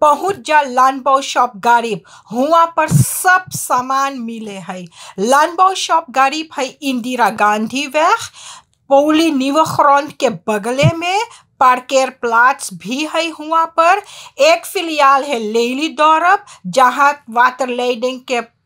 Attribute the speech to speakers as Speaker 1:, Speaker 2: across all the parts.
Speaker 1: पहुँच जा लानबाउ शॉप गरीब हुआ पर सब सामान मिले है लानबाउ शॉप गरीब है इंदिरा गांधी वैख पौली निवख्रॉन के बगले में पार्केर प्लाट्स भी है हुआ पर एक फिलियाल है लेली दौरब जहाँ वाटर लेडिंग के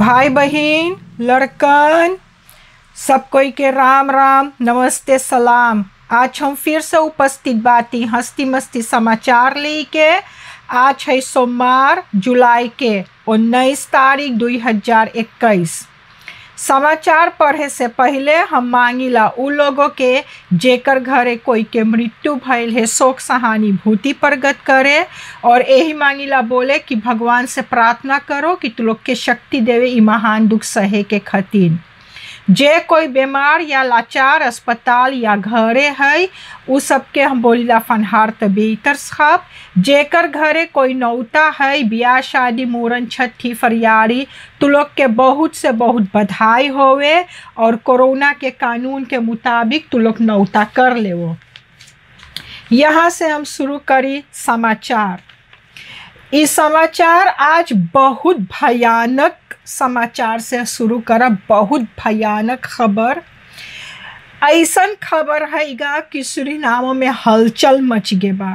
Speaker 1: भाई बहन लड़कन सब कोई के राम राम नमस्ते सलाम आज हम फिर से उपस्थित बाती हस्ती मस्ती समाचार ले के आज है सोमवार जुलाई के उन्नीस तारीख दो हजार इक्कीस समाचार पढ़े से पहले हम मांगिला उ लोगों के जेकर घरे कोई के मृत्यु भयल है शोक सहानुभूति प्रगत करे और यही मांगिला बोले कि भगवान से प्रार्थना करो कि तू लोग के शक्ति देवे ई महान दुख सहे के खतिन जे कोई बीमार या लाचार अस्पताल या घरे है उ सबके हम बोलिला फनहार तबीतर साहब जेकर घरे कोई नौता है ब्याह शादी मूरन छठी फरियारी तो लोग के बहुत से बहुत बधाई होवे और कोरोना के कानून के मुताबिक तो लोग नौता कर ले वो यहाँ से हम शुरू करी समाचार इस समाचार आज बहुत भयानक समाचार से शुरू कर बहुत भयानक खबर ऐसा खबर है कि सूरीनामों में हलचल मच गए बा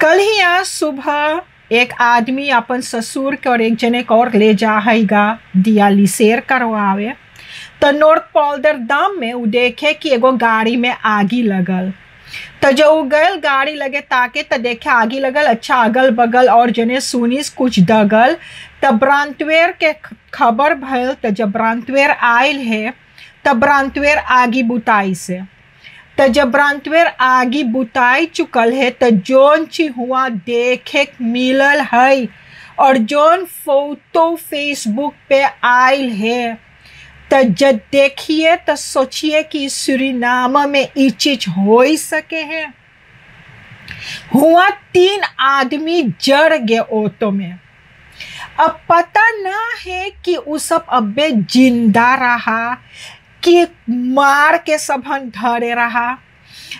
Speaker 1: कल ही आज सुबह एक आदमी अपन ससुर के और एक जने को और ले जा हैगा दियाली शेर करवावे तो नॉर्थ पॉलदर दाम में उ देखे कि एगो गाड़ी में आगी लगल तो जो वो गल गाड़ी लगे ताके तो देखे आगी लगल अच्छा अगल बगल और जने सुनिस कुछ दगल तब्रांतवेर ब्रांतवेर के खबर भल तो जब ब्रांतवेर आयल है तब ब्रांतवेर आगे बुताई से तो जब ब्रांतवेर आगे बुताई चुकल है तो जोन ची हुआ देखे मिलल है और जोन फोटो फेसबुक पे आयल है तो जब देखिए तो सोचिए कि सूरीनाम में ये चीज हो ही सके है हुआ तीन आदमी जड़ गए ऑटो में अब पता ना है कि वो सब अब जिंदा रहा कि मार के सबन धरे रहा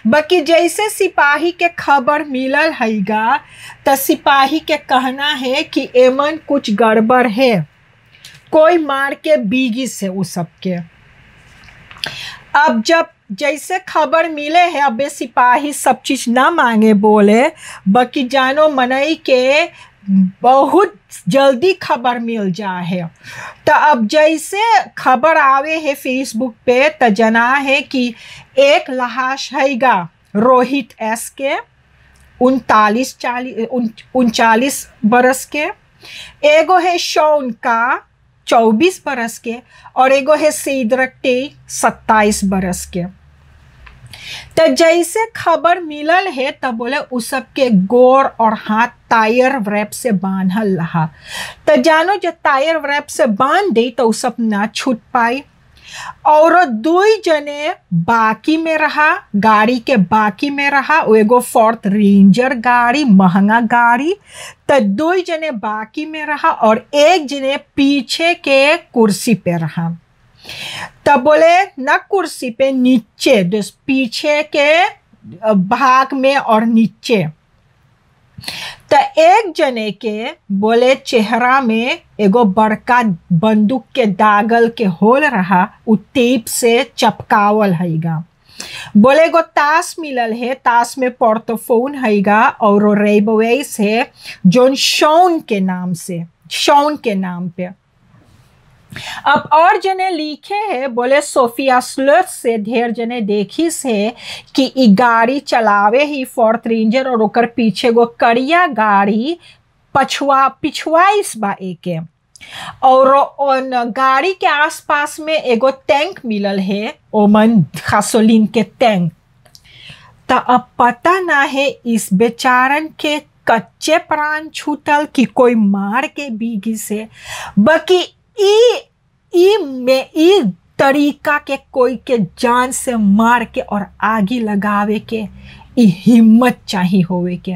Speaker 1: बाकी जैसे सिपाही के खबर मिलल हैगा तो सिपाही के कहना है कि एमन कुछ गड़बड़ है कोई मार के बीगी से वो सबके अब जब जैसे खबर मिले है अबे सिपाही सब चीज़ ना मांगे बोले बाकी जानो मनई के बहुत जल्दी खबर मिल जाए तो अब जैसे खबर आवे है फेसबुक पे तो जना है कि एक लहाश हैगा रोहित एस के उनतालीस चालीस उनचालीस बरस के एगो है शौन का चौबीस बरस के और एगो है सीदरकटे सत्ताईस बरस के तो जैसे खबर मिलल है तब बोले उ सबके गोर और हाथ टायर व्रैप से बांधल रहा तो जानो जो टायर व्रैप से बांध दी तो सब ना छूट पाई और दुई जने बाकी में रहा गाड़ी के बाकी में रहा एगो फोर्थ रेंजर गाड़ी महंगा गाड़ी तो दो जने बाकी में रहा और एक जने पीछे के कुर्सी पे रहा बोले न कुर्सी पे नीचे तो पीछे के भाग में और नीचे तो एक जने के बोले चेहरा में एगो बड़का बंदूक के दागल के होल रहा उ से चपकावल हैगा बोले एगो ताश मिलल है ताश में पोर्टोफोन हैगा और रेबवे है जोन शौन के नाम से शौन के नाम पे अब और जने लिखे हैं बोले सोफिया स्लोथ से ढेर जने देखी से कि गाड़ी चलावे ही फोर्थ रेंजर और ओकर पीछे गो करिया गाड़ी पछुआ पिछुआ इस बा एक और उन गाड़ी के आसपास में एगो टैंक मिलल है ओमन खासोलिन के टैंक तो अब पता ना है इस बेचारन के कच्चे प्राण छूटल कि कोई मार के बीगी से बाकी ई में ई तरीका के कोई के जान से मार के और आगे लगावे के हिम्मत चाहिए होवे के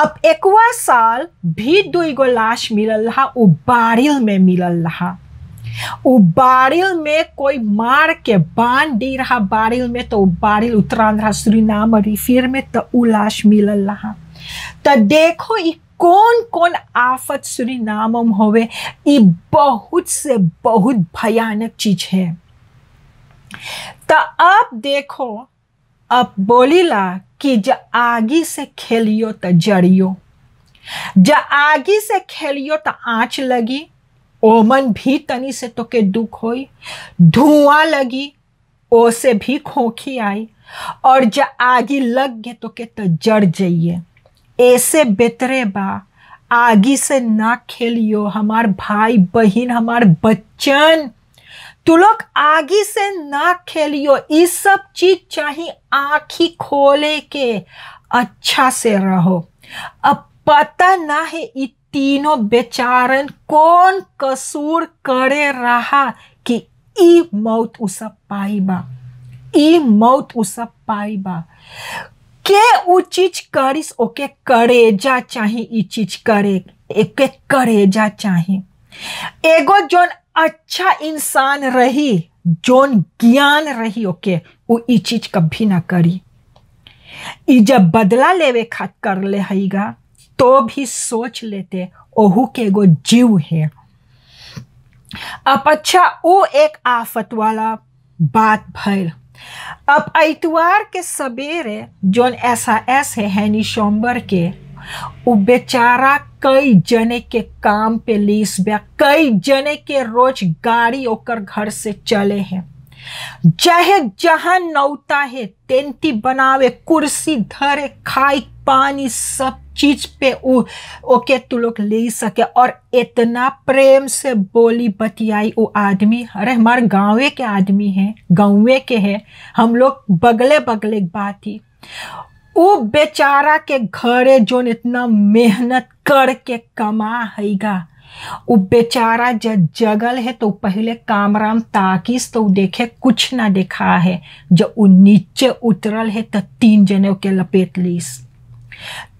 Speaker 1: अब एकवा साल भी दुई गो लाश मिलल रहा उ बारिल में मिलल रहा उ बारिल में कोई मार के बांध दी रहा बारिल में तो बारिल उतरान रहा श्री नाम रिफिर में तो उ लाश मिलल रहा तो देखो ये कौन कौन आफत सुनी नामम होवे ये बहुत से बहुत भयानक चीज है तो आप देखो अब बोलीला कि ज आगे से खेलियो तो जड़ियो ज आगे से खेलियो तो आँच लगी ओमन भी तनी से तो के दुख होई धुआं लगी ओ से भी खोखी आई और ज आगे लग गए तो के तो जड़ जाइए ऐसे बेतरे बा आगे से ना खेलियो हमार भाई बहन हमार बच्चन तू लोग आगे से ना खेलियो ये सब चीज चाहे आँखी खोले के अच्छा से रहो अब पता ना है ये तीनों बेचारन कौन कसूर करे रहा कि ई मौत उस पाई बा ई मौत उस पाई बा के वो चीज करिस ओके करेजा चाहे ई चीज करे करे करेजा चाहे एगो जोन अच्छा इंसान रही जोन ज्ञान रही ओके वो ई चीज कभी ना करी ई जब बदला लेवे खा कर ले हईगा तो भी सोच लेते ओहू के एगो जीव है अब अच्छा वो एक आफत वाला बात भर अब आइतवार के सवेरे जोन ऐसा ऐसे है निशंबर के वो बेचारा कई जने के काम पे लीस बया कई जने के रोज गाड़ी होकर घर से चले हैं चाहे जहां नौता है तेंती बनावे कुर्सी धरे खाई पानी सब चीज पे ओ, ओके तू लोग ले सके और इतना प्रेम से बोली बतियाई वो आदमी अरे हमारे गाँवे के आदमी है गाँवे के है हम लोग बगले बगले बात ही वो बेचारा के घरे जो इतना मेहनत करके कमा हैगा वो बेचारा जब जगल है तो पहले कामराम ताकिस तो देखे कुछ ना देखा है जब वो नीचे उतरल है तो तीन जने के लपेट लीस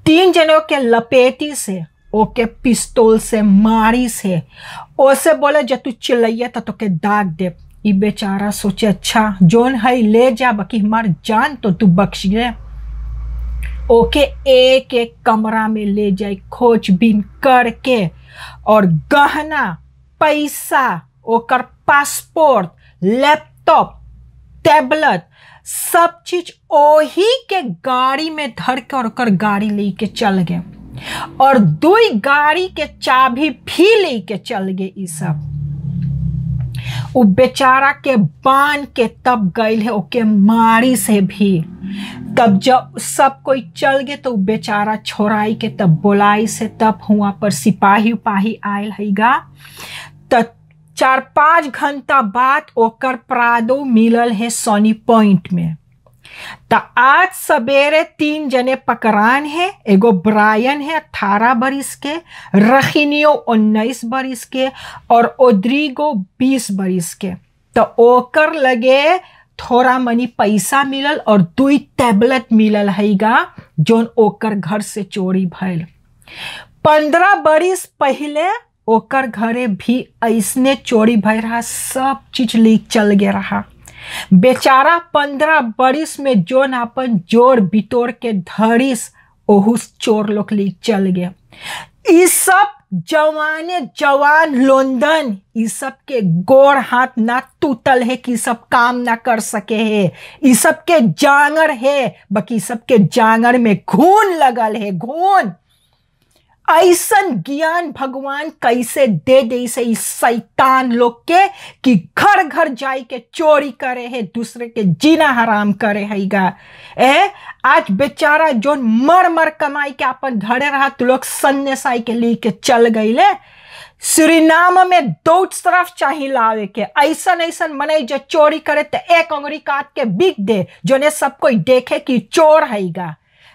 Speaker 1: तीन जनों के लपेटी से ओके पिस्तौल से मारी से ओसे बोले जब तू चिल्लाइए तो के दाग दे ये बेचारा सोचे अच्छा जोन है ले जा बाकी हमार जान तो तू बख्श ले ओके एक एक कमरा में ले जाए खोजबीन करके और गहना पैसा ओकर पासपोर्ट लैपटॉप टैबलेट सब चीज ओही के गाड़ी में धर के और कर गाड़ी लेके चल गए और दो गाड़ी के चाबी भी लेके चल गए ई सब वो बेचारा के बान के तब गई है ओके मारी से भी तब जब सब कोई चल गए तो बेचारा छोराई के तब बोलाई से तब हुआ पर सिपाही उपाही आयल है त चार पाँच घंटा बाद ओकर प्रादो मिलल है सोनी पॉइंट में तो आज सवेरे तीन जने पकड़ान है एगो ब्रायन है अठारह बरिस के रखिनियो उन्नीस बरिस के और ओद्रिगो बीस बरिस के तो ओकर लगे थोड़ा मनी पैसा मिलल और दुई टैबलेट मिलल हैगा जोन ओकर घर से चोरी भैल पंद्रह बरिस पहले ओकर घरे भी ऐसने चोरी भय रहा सब चीज लीक चल गया रहा बेचारा पंद्रह बरिस में जोन अपन जोर बिटोर के धरिस ओहू चोर लोग लीक चल गया इस सब जवान जवान लोंदन इस सब के गोर हाथ ना टूटल है कि सब काम ना कर सके है इस सब के जांगर है बाकी सब के जांगर में घून लगल है घून ऐसन ज्ञान भगवान कैसे दे दे से इस सैतान लोग के कि घर घर जाए के चोरी करे है दूसरे के जीना हराम करे है ए आज बेचारा जो मर मर कमाई के अपन धरे रहा तो लोग सन्यासाई के ली के चल गई ले श्रीनाम में दो तरफ चाही लावे के ऐसा ऐसा मन जो चोरी करे तो एक अंगड़ी काट के बिक दे जो ने सबको देखे कि चोर है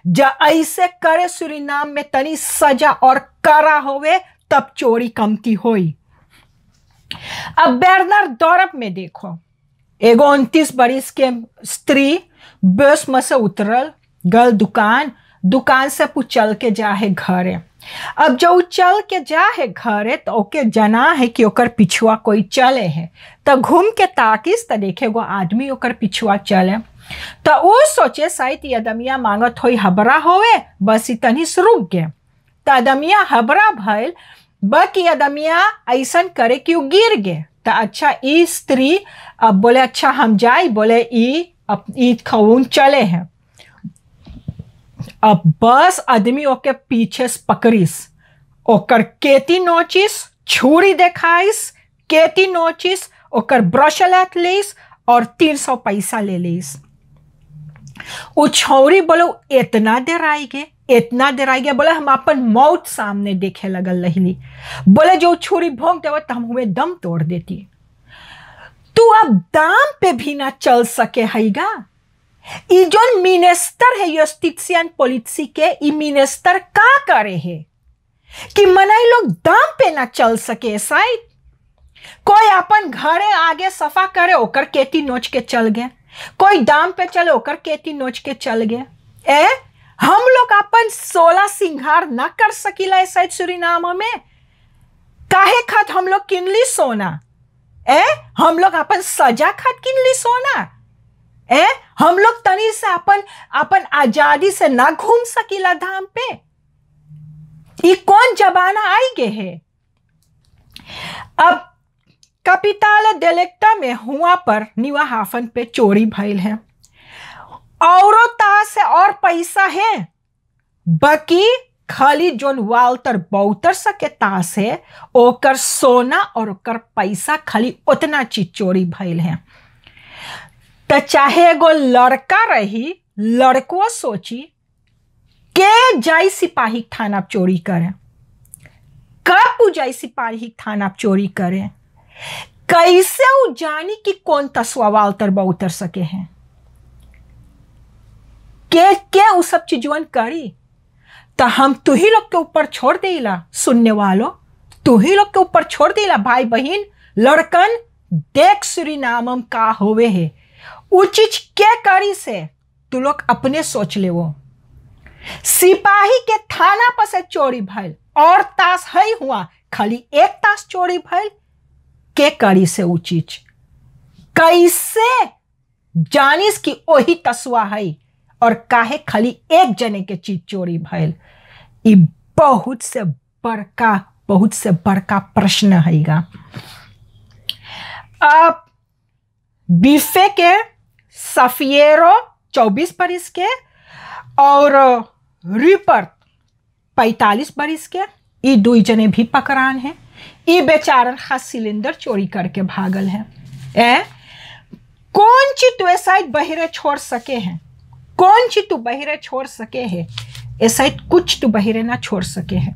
Speaker 1: जा ऐसे करे सुरिनाम में तनी सजा और करा होवे तब चोरी कमती होई अब बैरनर दौरब में देखो एगो उनतीस बरिस के स्त्री बस में से उतरल गल दुकान दुकान से चल के जा है घरे अब जो चल के जा है घरे तो ओके जना है कि ओकर पिछुआ कोई चले है तो घूम के ताकिस तो देखे वो आदमी ओकर पिछुआ चले तो वो सोचे शायद यदमिया मांगत हो हबरा होवे बस इतनी रुक गए तो अदमिया हबरा भयल बक यदमिया ऐसा करे कि गिर गए तो अच्छा ई स्त्री अब बोले अच्छा हम जाए बोले ई अब ईद खऊन चले हैं अब बस आदमी ओके पीछे पकड़िस ओकर केती नोचिस छुरी देखाइस केती नोचिस ओकर ब्रश लेत लीस और तीन सौ पैसा ले लीस वो छौरी बोलो इतना देर आई गे इतना देर आई गया बोला हम अपन मौत सामने देखे लगल लहली बोले जो छुरी भोंग देव तो हम हमें दम तोड़ देती तू अब दाम पे भी ना चल सके हैगा जो मिनिस्टर है यूस्टिशियन पॉलिसी के ई मिनिस्टर का करे है कि मनाई लोग दाम पे ना चल सके साइड कोई अपन घरे आगे सफा करे ओकर केती नोच के चल गया कोई दाम पे चलो कर केती नोच के चल गया ए हम लोग अपन सोलह सिंगार ना कर सकीला शायद सुरीनाम में काहे खत हम लोग किनली सोना ए हम लोग अपन सजा खत किनली सोना ए हम लोग तनी से अपन अपन आजादी से ना घूम सकीला धाम पे ये कौन जमाना आई गे है अब कपिताल देलेक्टा में हुआ पर निवा हाफन पे चोरी भैल है और तास और पैसा है बाकी खाली जोन वाल्टर बहुतर सके तास है ओकर सोना और ओकर पैसा खाली उतना चीज चोरी भैल है तो चाहे एगो लड़का रही लड़को सोची के जाय सिपाही थाना चोरी करे कब जाय सिपाही थाना चोरी करे कैसे वो जानी कि कौन तस्वा उतरबा उतर सके हैं के के वो सब चीजवन करी तो हम तु ही लोग के ऊपर छोड़ देला सुनने वालों तु ही लोग के ऊपर छोड़ देला भाई बहन लड़कन देख सूरी नामम का होवे है वो चीज के करी से तू लोग अपने सोच ले वो सिपाही के थाना पर से चोरी भल और तास है हुआ खाली एक तास चोरी भल के केकड़ी से चीज कैसे जानिस की ओही तसुआ है और काहे खाली एक जने के चीज चोरी भैल ई बहुत से बड़का बहुत से बड़का प्रश्न है आप बीफे के सफियरो चौबीस बरिस के और रिपर पैतालीस बरिस के ये दुई जने भी पकड़ान हैं ये बेचारन हा सिलेंडर चोरी करके भागल है ए कौन चीज तू ऐसा बहिरे छोड़ सके हैं कौन चीज तू बहिरे छोड़ सके है ऐसा कुछ तू बहिरे ना छोड़ सके है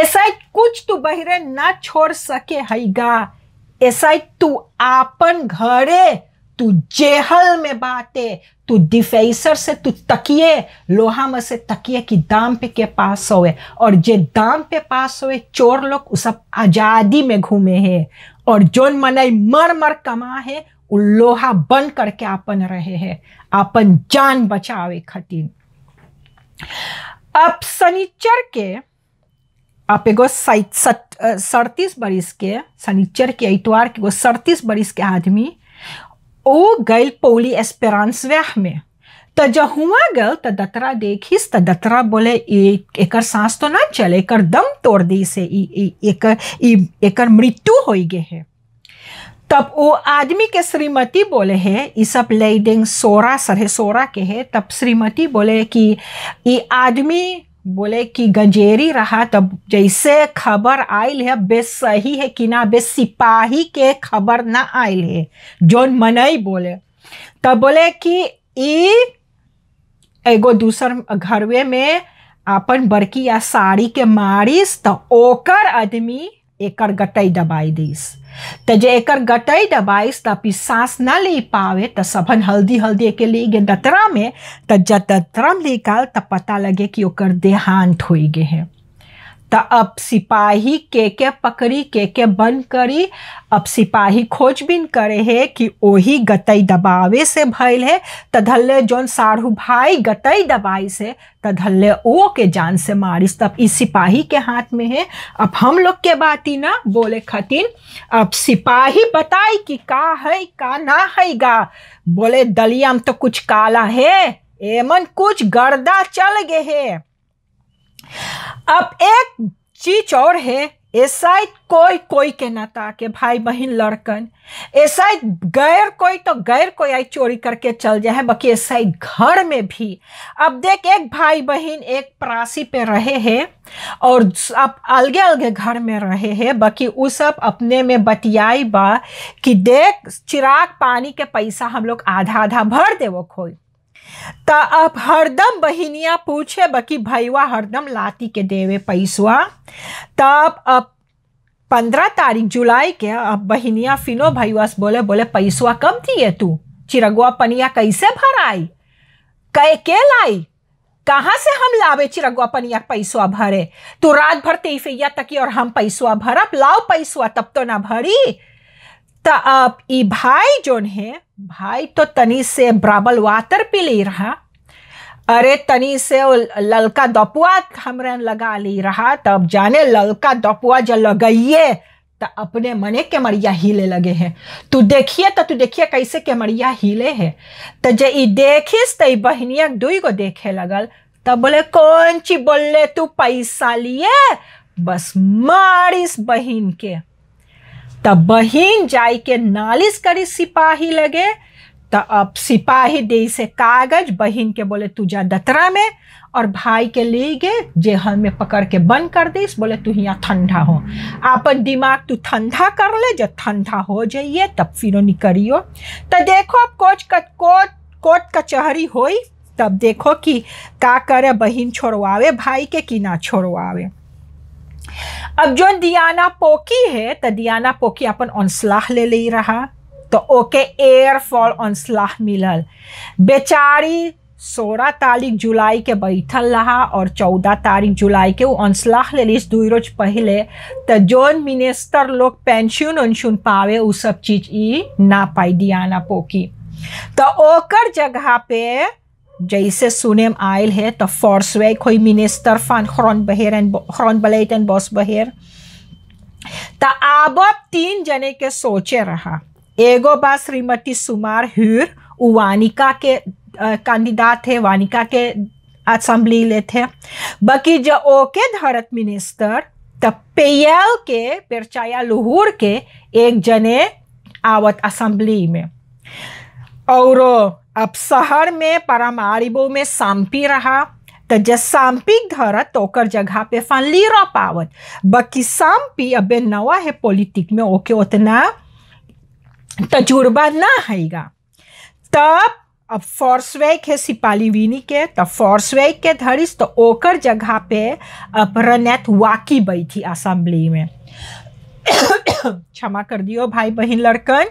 Speaker 1: ऐसा कुछ तू बहिरे ना छोड़ सके है गा ऐसा तू आपन घरे तू जेहल में बाटे तू डिफेसर से तू तकिए लोहा में से तकिए कि दाम पे के पास होए और जे दाम पे पास होए चोर लोग सब आज़ादी में घूमे हैं और जो मनई मर मर कमा है वो लोहा बन करके अपन रहे हैं अपन जान बचावे खतिन अब शनिचर के आप एगो सड़तीस बरिस के शनिचर के इतवार के सड़तीस बरिस के आदमी O gael poli esperans vehme. तो जब हुआ गल तो दतरा देखिस तो दतरा बोले एक सांस तो ना चले एकर दम तोड़ दी से एक एक मृत्यु हो गए है तब वो आदमी के श्रीमती बोले है ये सब लेडिंग सोरा सर सोरा के है तब श्रीमती बोले कि ये आदमी बोले कि गंजेरी रहा तब जैसे खबर आयल है बे सही है कि ना बे सिपाही के खबर ना आयल है जोन मनई बोले तब बोले कि ई एगो दूसर घरवे में अपन बरकी या साड़ी के मारिस तो ओकर आदमी एकर गटई दबाई दीस તે જે એકર ગટઈ દબાઈશ તપી સાસ ન पावे तो सभन हल्दी हल्दी के ले गे दतरा में त जत दतरम लेकाल त पता लगे कि ओकर देहांत हो गए हैं तो अब सिपाही के के पकड़ी के के बंद करी अब सिपाही खोजबीन करे है कि वही गतई दबावे से भैल है त धल्ले जौन साढ़ू भाई गतई दबाई से त धल्ले ओ के जान से मारिस तब इस सिपाही के हाथ में है अब हम लोग के बात ही ना बोले खतिन अब सिपाही बताई कि का है का ना है गा बोले दलिया में तो कुछ काला है एमन कुछ गर्दा चल गए है अब एक चीज और है ऐसा कोई कोई के नाता के भाई बहन लड़कन ऐसा गैर कोई तो गैर कोई आई चोरी करके चल जाए बाकी ऐसा घर में भी अब देख एक भाई बहन एक प्रासी पे रहे हैं और आप अलगे अलगे घर में रहे हैं बाकी वो सब अपने में बतियाई बा कि देख चिराग पानी के पैसा हम लोग आधा आधा भर देवो खोई ता अब हरदम बहिनिया पूछे बकी भैया हरदम लाती के देवे पैसवा तब अब पंद्रह तारीख जुलाई के अब बहिनिया फिनो भैया से बोले बोले पैसवा कम दिए तू चिरगुआ पनिया कैसे भराई कै के लाई कहाँ से हम लावे चिरगुआ पनिया पैसवा भरे तू रात भर तेफैया तकी और हम पैसवा भरब लाओ पैसवा तब तो ना भरी तब ई भाई जोन है भाई तो तनी से ब्राबल वातर पी ली रहा अरे तनी से वो ललका दपुआ हमरे लगा ली रहा तब जाने ललका दपुआ जब लगाइए तो अपने मने के मरिया हिले लगे हैं तू देखिए तो तू देखिए कैसे के मरिया हिले है तो जे ई देखिस तो बहनिया दुई को देखे लगल तब बोले कौन ची बोले तू पैसा लिए बस मारिस बहन के तब बहिन जाय के नालिश करी सिपाही लगे तो अब सिपाही दे से कागज बहन के बोले तू जा दतरा में और भाई के ले गए जे में पकड़ के बंद कर दीस बोले तू यहाँ ठंडा हो आपन दिमाग तू ठंडा कर ले जब ठंडा हो जाइए तब फिर निकलियो तो देखो अब कोच का कोट कचहरी होई तब देखो कि का करे बहन छोड़वावे भाई के कि ना छोड़वावे अब जो दियाना पोकी है तो दियाना पोकी अपन ऑनसलाह ले ले रहा तो ओके एयरफॉल ऑनसलाह मिलल बेचारी सोलह तारीख जुलाई के बैठल रहा और चौदह तारीख जुलाई के वो ले लीस दो रोज पहले तो जोन मिनिस्टर लोग पेंशन उनशुन पावे वो सब चीज़ ई ना पाई दियाना पोकी तो ओकर जगह पे जैसे Jaisa Sunem Isle het, a forsweg hoi minister van grondbeheer en grondbeleid en bosbeheer तो अब तीन जने के सोचे रहा एगो बा श्रीमती सुमार ह्यूर वानिका के कैंडिडेट थे वानिका के असेंबली ले थे बाकी जो ओके धरत मिनिस्टर त पेयल के पेरचाया लुहूर के एक जने आवत असेंबली में और अब शहर में परमारिबो में सांपी रहा तो जब सांपी घर तो कर जगह पे ली रह पावत बाकी सांपी अबे नवा है पॉलिटिक में ओके उतना तजुर्बा ना हैगा तब अब वेक है सिपालीविनी के तब फोर्सवेक के धरिस तो ओकर जगह पे अब रनेत वाकी बैठी असेंबली में क्षमा कर दियो भाई बहन लड़कन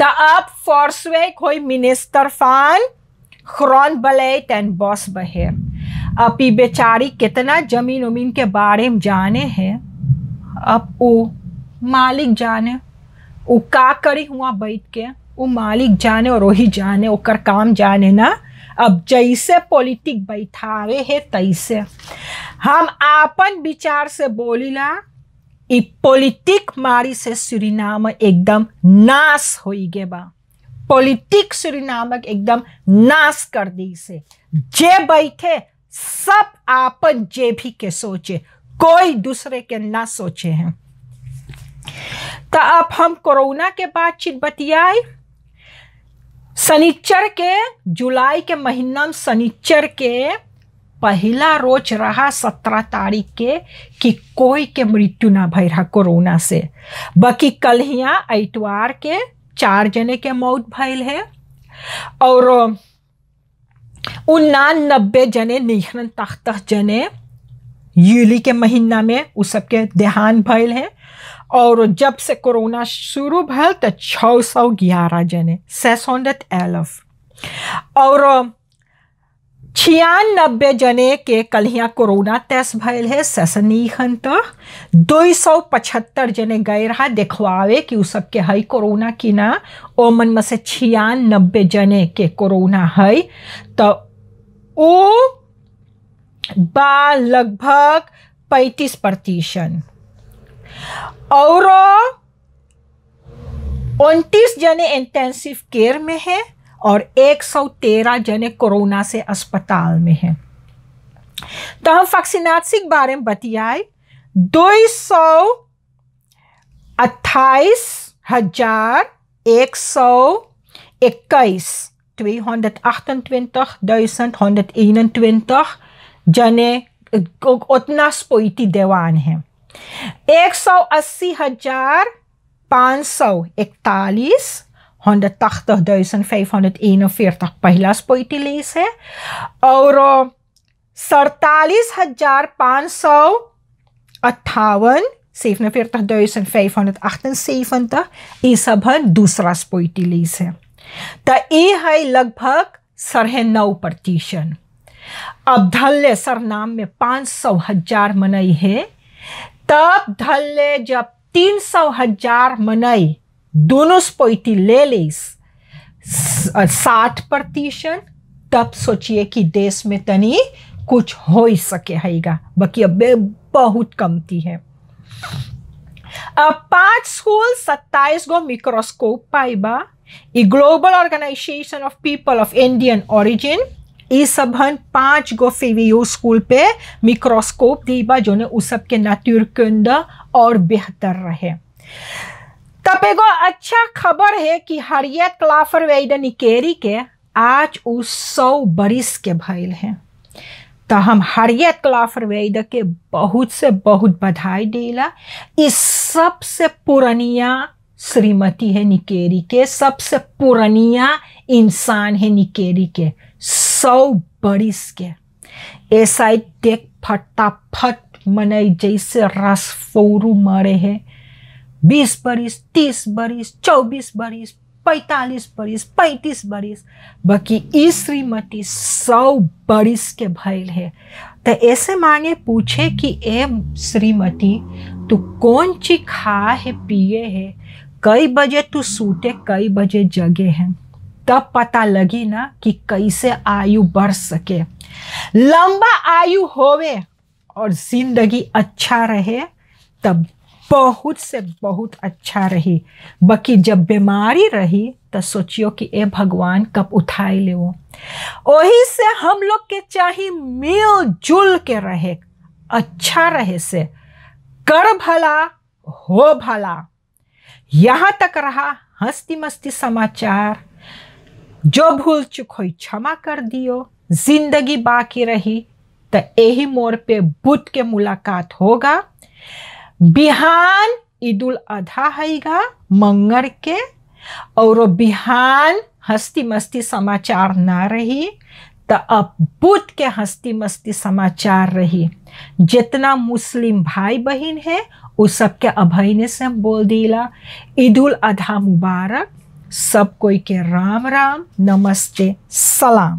Speaker 1: Taap Forswijk hoi minister van beleid en bosbeheer. अपी बेचारी कितना जमीन उमीन के बारे में जाने हैं अब वो मालिक जाने वो का करी हुआ बैठ के वो मालिक जाने और वही जाने ओकर काम जाने ना अब जैसे पॉलिटिक बैठावे है तैसे हम आपन विचार से ला એ मारी से છે एकदम એકદમ हो હોઈ ગયા पॉलिटिक સુરીનામક एकदम नाश कर दी से जे बैठे सब आपन जे भी के सोचे कोई दूसरे के ना सोचे हैं तो अब हम कोरोना के बातचीत बतियाए शनिचर के जुलाई के महीना शनिचर के पहला रोज रहा सत्रह तारीख के कि कोई के मृत्यु ना भय रहा कोरोना से बाकी कल यहाँ एतवार के चार जने के मौत भयल है और उन्नानबे जने निहरन तख्त जने यूली के महीना में उस सबके देहान भयल है और जब से कोरोना शुरू भल तो छः सौ ग्यारह जने सैसोंडत एलफ और छियानबे जने के कलिया कोरोना टेस्ट भयल है सेशन खन तो दो सौ पचहत्तर जने गए रहा देखवावे कि उ सबके है कोरोना कि ना ओमन में से छियानबे जने के कोरोना है तो ओ बा लगभग पैंतीस प्रतिशत और उनतीस जने इंटेंसिव केयर में है और 113 जने कोरोना से अस्पताल में हैं तो हम के बारे में बतियाए दो सौ अट्ठाईस हजार एक सौ इक्कीस 228.121 तो जने उतना स्पोइटी देवान हैं एक सौ अस्सी हजार पाँच सौ इकतालीस 180.541 पहला लेस है और सड़तालीस हजार पाँच सौ अट्ठावन तक ये सब है दूसरा स्पोइटिलिस है तो ये है लगभग साढ़े नौ प्रतिशत अब सर सरनाम में पाँच सौ हजार मनई है तब धल्य जब तीन सौ हजार मनई दोनों स्पोइटिलेलेस साठ प्रतिशत तब सोचिए कि देश में तनी कुछ हो ही सके हैगा बाकी अब बहुत कमती है अब पांच स्कूल सत्ताईस गो मिक्रोस्कोप पाइबा ई global organization of people of Indian origin सब सबन पांच गो फीवीयू स्कूल पे माइक्रोस्कोप दीबा जो ने उस सब के नाट्यूर और बेहतर रहे तब एगो अच्छा खबर है कि हरियत क्लाफर वेडन इकेरी के आज उ सौ बरिस के भइल है तो हम हरियत क्लाफर वेद के बहुत से बहुत बधाई देला इस सबसे पुरानिया श्रीमती है निकेरी के सबसे पुरानिया इंसान है निकेरी के सौ बरिस के ऐसा देख फटाफट मने जैसे रस फोरू मरे है बीस बरिस तीस बरिस चौबीस बरिस पैंतालीस बरिस पैंतीस बरिस बाकी ई श्रीमती सौ बरिस के भैल है तो ऐसे मांगे पूछे कि ए श्रीमती तू कौन ची खा है पिए है कई बजे तू सूते कई बजे जगे है तब पता लगी ना कि कैसे आयु बढ़ सके लंबा आयु होवे और जिंदगी अच्छा रहे तब बहुत से बहुत अच्छा रही बाकी जब बीमारी रही तो सोचियो कि ए भगवान कब उठाई ले वो वही से हम लोग के चाहिए मिल जुल के रहे अच्छा रहे से कर भला हो भला यहाँ तक रहा हंसती मस्ती समाचार जो भूल चुक हो क्षमा कर दियो जिंदगी बाकी रही तो यही मोड़ पे बुद्ध के मुलाकात होगा बिहान उल अधा हैगा मंगर के और बिहान हस्ती मस्ती समाचार ना रही तो अब बुद्ध के हस्ती मस्ती समाचार रही जितना मुस्लिम भाई बहन है उस सबके अभय ने से बोल दिला उल अधा मुबारक सब कोई के राम राम नमस्ते सलाम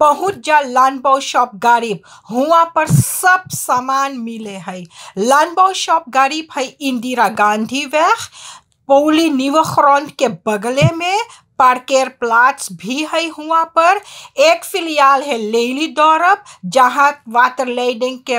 Speaker 1: पहुंच जा लानबाव शॉप गरीब हुआ पर सब सामान मिले है लानबाव शॉप गरीब है इंदिरा गांधी वह पौली निवखरौंद के बगले में पार्केर प्लाट्स भी है हुआ पर एक फिलहाल है लेली दौरब जहाँ वाटर लेडिंग के